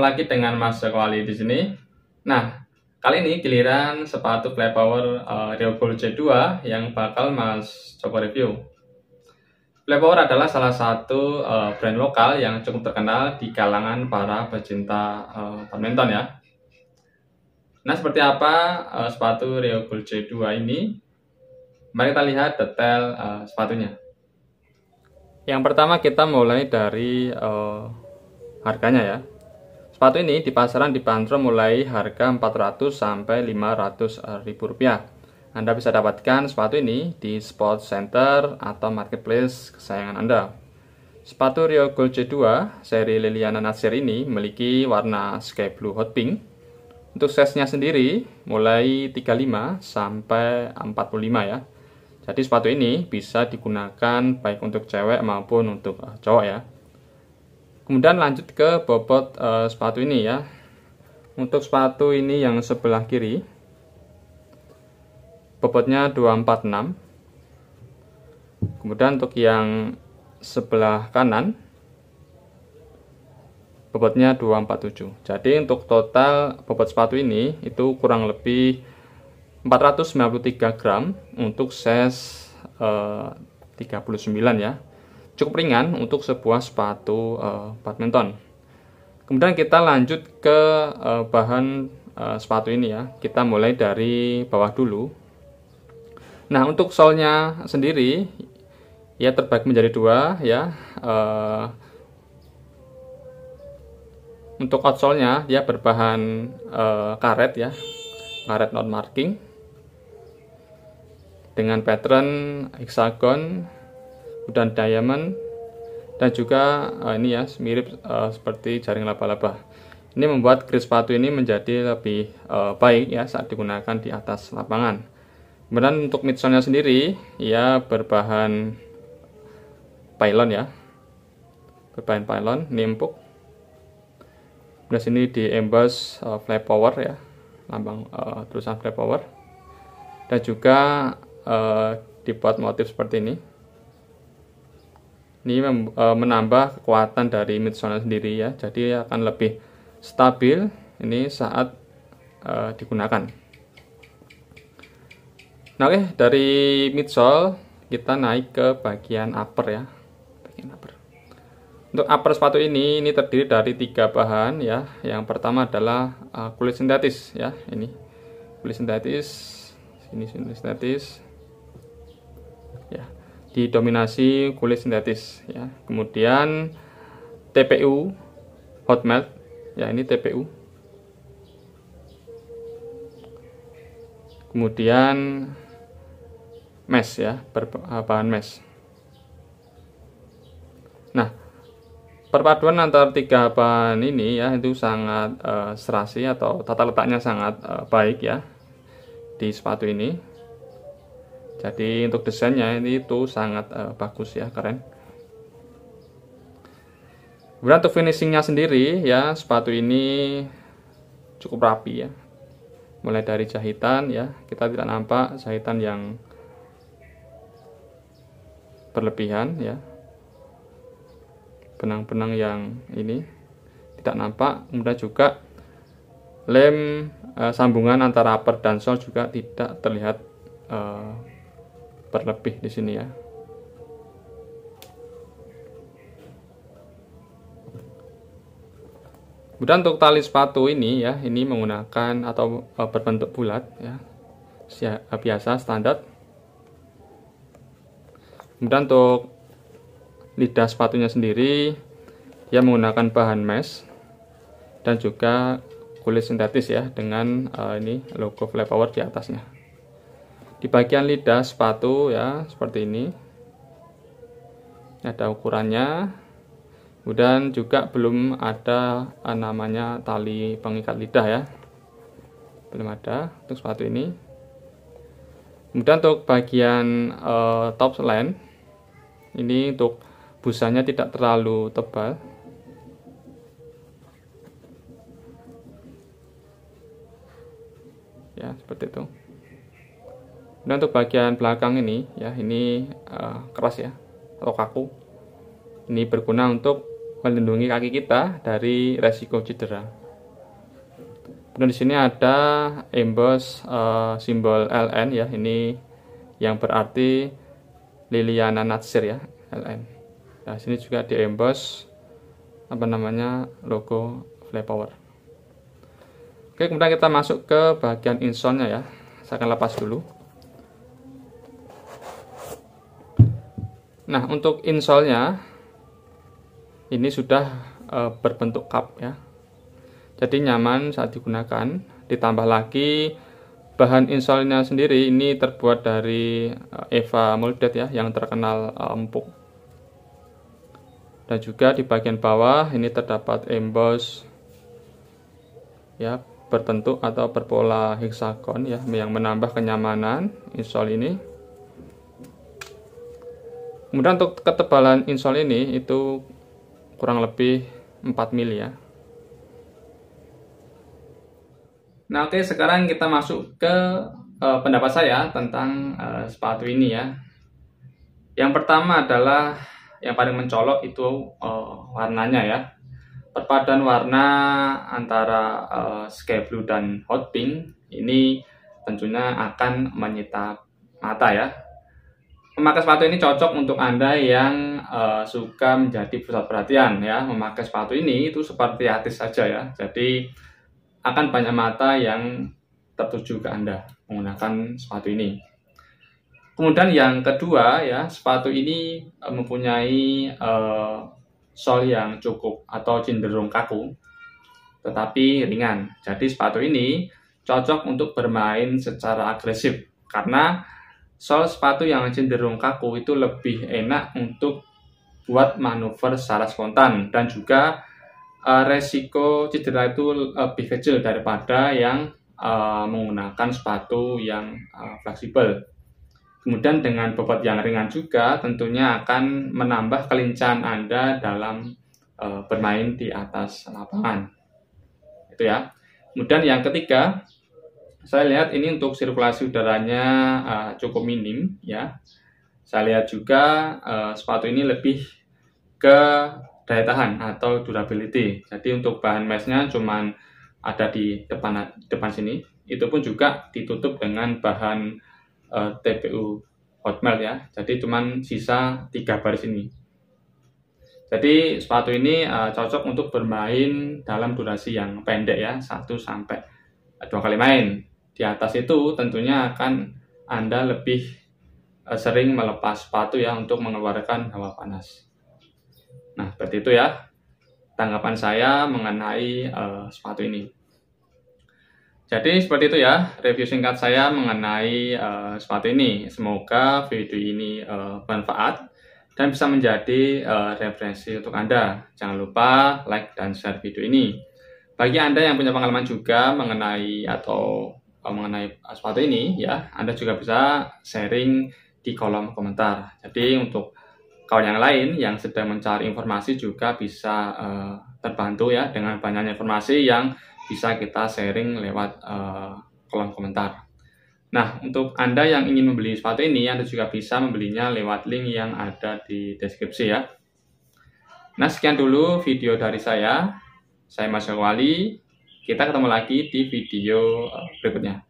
lagi dengan Mas Ali di sini. Nah, kali ini giliran sepatu Play Power uh, eh, Rio Gold C2 yang bakal Mas coba review. Play Power adalah salah satu uh, brand lokal yang cukup terkenal di kalangan para pecinta uh, badminton ya. Nah, seperti apa uh, sepatu Rio Gold C2 ini? Mari kita lihat detail uh, sepatunya. Yang pertama kita mulai dari uh, harganya ya. Sepatu ini di pasaran dibanderol mulai harga 400 sampai 500 eh, ribu rupiah. Anda bisa dapatkan sepatu ini di sport center atau marketplace kesayangan Anda. Sepatu Rio Gold C2 seri Liliana Nasir ini memiliki warna sky blue hot pink. Untuk size-nya sendiri mulai 35 sampai 45 ya. Jadi sepatu ini bisa digunakan baik untuk cewek maupun untuk eh, cowok ya kemudian lanjut ke bobot uh, sepatu ini ya untuk sepatu ini yang sebelah kiri bobotnya 246 kemudian untuk yang sebelah kanan bobotnya 247 jadi untuk total bobot sepatu ini itu kurang lebih 493 gram untuk size eh, uh, 39 ya cukup ringan untuk sebuah sepatu uh, badminton. Kemudian kita lanjut ke uh, bahan uh, sepatu ini ya. Kita mulai dari bawah dulu. Nah, untuk solnya sendiri ya terbagi menjadi dua ya. Uh, untuk outsole-nya dia berbahan uh, karet ya. Karet non marking dengan pattern hexagon dan diamond dan juga uh, ini ya mirip uh, seperti jaring laba-laba ini membuat grip sepatu ini menjadi lebih uh, baik ya saat digunakan di atas lapangan kemudian untuk midsole-nya sendiri ya berbahan pylon ya berbahan pylon ini empuk kemudian sini di emboss uh, fly power ya lambang uh, tulisan fly power dan juga uh, dibuat motif seperti ini ini e, menambah kekuatan dari midsole sendiri ya jadi akan lebih stabil ini saat uh, digunakan nah oke okay, dari midsole kita naik ke bagian upper ya bagian upper untuk upper sepatu ini ini terdiri dari tiga bahan ya yang pertama adalah uh, kulit sintetis ya ini kulit sintetis sini sintetis ya didominasi kulit sintetis ya. Kemudian TPU hot melt ya ini TPU. Kemudian mesh ya, bahan mesh. Nah, perpaduan antar tiga bahan ini ya itu sangat uh, serasi atau tata letaknya sangat uh, baik ya di sepatu ini jadi untuk desainnya ini itu sangat uh, bagus ya keren kemudian untuk finishingnya sendiri ya sepatu ini cukup rapi ya mulai dari jahitan ya kita tidak nampak jahitan yang berlebihan ya benang-benang yang ini tidak nampak kemudian juga lem e, sambungan antara upper dan sole juga tidak terlihat e, berlebih di sini ya kemudian untuk tali sepatu ini ya ini menggunakan atau eh, berbentuk bulat ya eh, biasa standar kemudian untuk lidah sepatunya sendiri dia menggunakan bahan mesh dan juga kulit sintetis ya dengan uh, ini logo Flypower di atasnya di bagian lidah sepatu ya seperti ini ada ukurannya kemudian juga belum ada eh, namanya tali pengikat lidah ya belum ada untuk sepatu ini kemudian untuk bagian uh, top line ini untuk busanya tidak terlalu tebal ya seperti itu ini untuk bagian belakang ini ya ini uh, keras ya atau kaku. Ini berguna untuk melindungi kaki kita dari resiko cedera. Kemudian di sini ada emboss uh, eh, simbol LN ya ini yang berarti Liliana Natsir ya LN. Nah sini juga di emboss apa namanya logo Fly Power. Oke kemudian kita masuk ke bagian insonnya ya. Saya akan lepas dulu. Nah, untuk insolnya ini sudah e, berbentuk cup ya. Jadi nyaman saat digunakan. Ditambah lagi bahan insolnya sendiri ini terbuat dari eh, Eva molded ya yang terkenal e, empuk. Dan juga di bagian bawah ini terdapat emboss ya berbentuk atau berpola hexagon ya yang menambah kenyamanan insol ini kemudian untuk ketebalan insole ini itu kurang lebih 4 mili ya nah oke sekarang kita masuk ke uh, pendapat saya tentang uh, sepatu ini ya yang pertama adalah yang paling mencolok itu uh, warnanya ya perpaduan warna antara uh, sky blue dan hot pink ini tentunya akan menyita mata ya Memakai sepatu ini cocok untuk Anda yang uh, suka menjadi pusat perhatian ya. Memakai sepatu ini itu seperti artis saja ya. Jadi akan banyak mata yang tertuju ke Anda menggunakan sepatu ini. Kemudian yang kedua ya, sepatu ini uh, mempunyai uh, sol yang cukup atau cenderung kaku tetapi ringan. Jadi sepatu ini cocok untuk bermain secara agresif karena Sol sepatu yang cenderung kaku itu lebih enak untuk buat manuver secara spontan dan juga uh, resiko cedera itu lebih kecil daripada yang uh, menggunakan sepatu yang uh, fleksibel. Kemudian dengan bobot yang ringan juga tentunya akan menambah kelincahan Anda dalam uh, bermain di atas lapangan. Itu ya. Kemudian yang ketiga, saya lihat ini untuk sirkulasi udaranya uh, cukup minim ya. Saya lihat juga uh, sepatu ini lebih ke daya tahan atau durability. Jadi untuk bahan meshnya cuman ada di depan depan sini. Itu pun juga ditutup dengan bahan uh, eh, TPU hot melt ya. Jadi cuman sisa tiga baris ini. Jadi sepatu ini uh, cocok untuk bermain dalam durasi yang pendek ya, satu sampai dua kali main di atas itu tentunya akan Anda lebih eh, sering melepas sepatu ya untuk mengeluarkan hawa panas. Nah, seperti itu ya tanggapan saya mengenai uh, sepatu ini. Jadi seperti itu ya review singkat saya mengenai uh, sepatu ini. Semoga video ini uh, bermanfaat dan bisa menjadi uh, referensi untuk Anda. Jangan lupa like dan share video ini. Bagi Anda yang punya pengalaman juga mengenai atau mengenai sepatu ini ya Anda juga bisa sharing di kolom komentar jadi untuk kawan yang lain yang sedang mencari informasi juga bisa uh, terbantu ya dengan banyaknya informasi yang bisa kita sharing lewat uh, kolom komentar. Nah, untuk Anda yang ingin membeli sepatu ini, Anda juga bisa membelinya lewat link yang ada di deskripsi ya. Nah, sekian dulu video dari saya. Saya Mas Wali. Kita ketemu lagi di video eh, berikutnya.